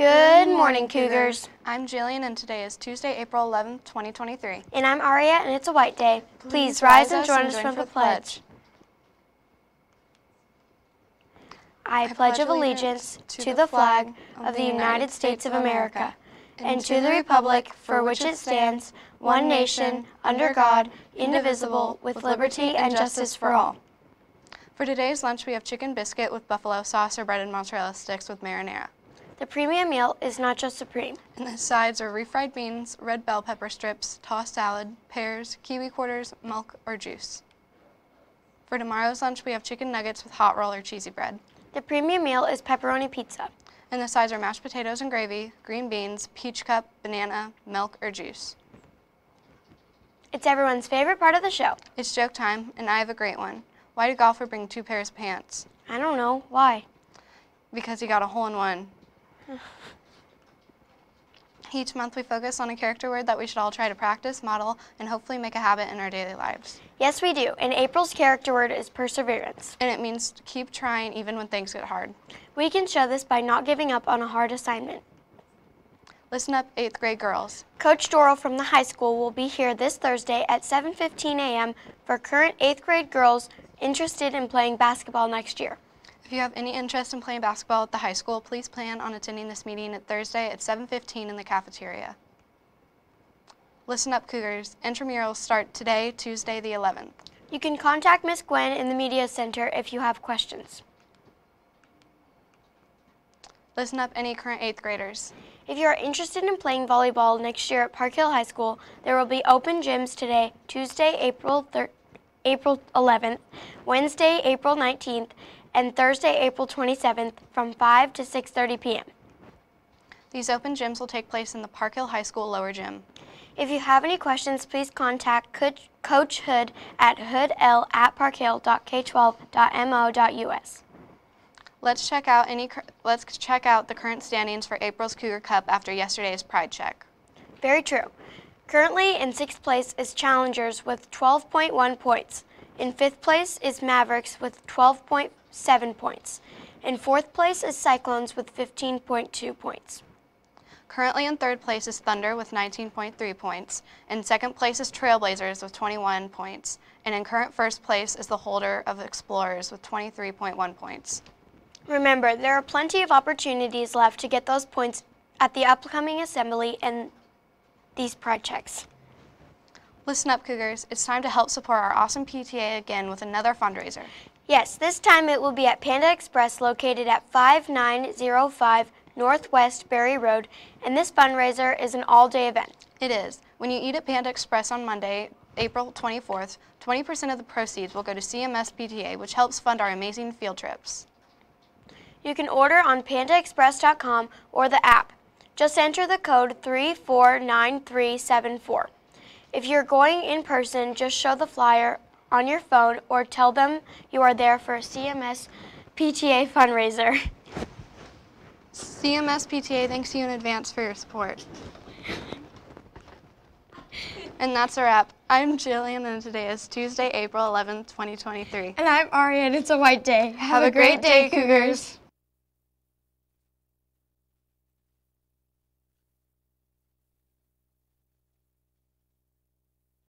Good morning, Cougars. I'm Jillian, and today is Tuesday, April 11, 2023. And I'm Aria, and it's a white day. Please, rise, and join us, for from the pledge. I pledge allegiance to the flag of the United States of America and to the republic for which it stands, one nation, under God, indivisible, with liberty and justice for all. For today's lunch, we have chicken biscuit with buffalo sauce or bread and mozzarella sticks with marinara. The premium meal is not just supreme. And the sides are refried beans, red bell pepper strips, tossed salad, pears, kiwi quarters, milk, or juice. For tomorrow's lunch, we have chicken nuggets with hot roll or cheesy bread. The premium meal is pepperoni pizza. And the sides are mashed potatoes and gravy, green beans, peach cup, banana, milk, or juice. It's everyone's favorite part of the show. It's joke time, and I have a great one. Why did golfer bring two pairs of pants? I don't know. Why? Because he got a hole in one. Each month we focus on a character word that we should all try to practice, model, and hopefully make a habit in our daily lives. Yes, we do. And April's character word is perseverance. And it means keep trying even when things get hard. We can show this by not giving up on a hard assignment. Listen up, 8th grade girls. Coach Doral from the high school will be here this Thursday at 7.15 a.m. for current 8th grade girls interested in playing basketball next year. If you have any interest in playing basketball at the high school, please plan on attending this meeting at Thursday at 7.15 in the cafeteria. Listen up, Cougars. Intramurals start today, Tuesday the 11th. You can contact Miss Gwen in the Media Center if you have questions. Listen up any current 8th graders. If you are interested in playing volleyball next year at Park Hill High School, there will be open gyms today, Tuesday, April, April 11th, Wednesday, April 19th, and Thursday, April 27th from 5 to 6.30 p.m. These open gyms will take place in the Park Hill High School lower gym. If you have any questions, please contact Coach Hood at hoodl at parkhill.k12.mo.us. Let's check out any. Let's check out the current standings for April's Cougar Cup after yesterday's Pride check. Very true. Currently in sixth place is Challengers with 12.1 points. In fifth place is Mavericks with 12.7 points. In fourth place is Cyclones with 15.2 points. Currently in third place is Thunder with 19.3 points. In second place is Trailblazers with 21 points. And in current first place is the holder of Explorers with 23.1 points. Remember, there are plenty of opportunities left to get those points at the upcoming assembly and these projects. Listen up, Cougars. It's time to help support our awesome PTA again with another fundraiser. Yes, this time it will be at Panda Express located at 5905 Northwest Berry Road, and this fundraiser is an all-day event. It is. When you eat at Panda Express on Monday, April 24th, 20% of the proceeds will go to CMS PTA, which helps fund our amazing field trips. You can order on pandaexpress.com or the app. Just enter the code 349374. If you're going in person, just show the flyer on your phone or tell them you are there for a CMS PTA fundraiser. CMS PTA thanks you in advance for your support. And that's a wrap. I'm Jillian, and today is Tuesday, April eleventh, 2023. And I'm Ari, and it's a white day. Have, Have a, a, great, great day, day, Cougars. Cougars.